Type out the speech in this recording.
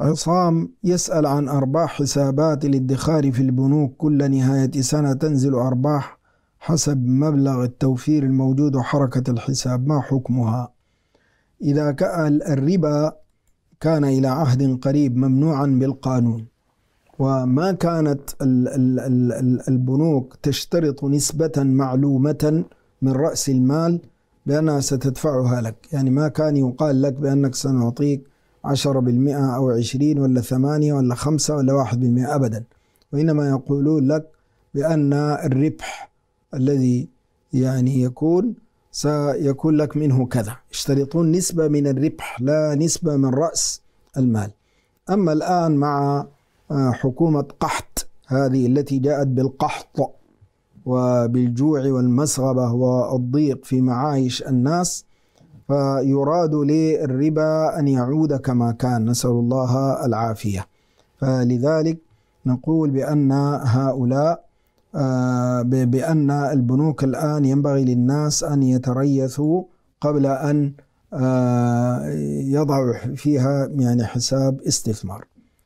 عصام يسأل عن أرباح حسابات الادخار في البنوك كل نهاية سنة تنزل أرباح حسب مبلغ التوفير الموجود وحركة الحساب ما حكمها إذا كأل الربا كان إلى عهد قريب ممنوعا بالقانون وما كانت البنوك تشترط نسبة معلومة من رأس المال بأنها ستدفعها لك يعني ما كان يقال لك بأنك سنعطيك 10% أو 20 ولا 8 ولا 5 ولا 1% أبدا وإنما يقولون لك بأن الربح الذي يعني يكون سيكون لك منه كذا يشترطون نسبة من الربح لا نسبة من رأس المال أما الآن مع آه، حكومة قحط هذه التي جاءت بالقحط وبالجوع والمسغبة والضيق في معايش الناس فيراد للربا أن يعود كما كان نسأل الله العافية فلذلك نقول بأن هؤلاء آه، بأن البنوك الآن ينبغي للناس أن يتريثوا قبل أن آه، يضعوا فيها يعني حساب استثمار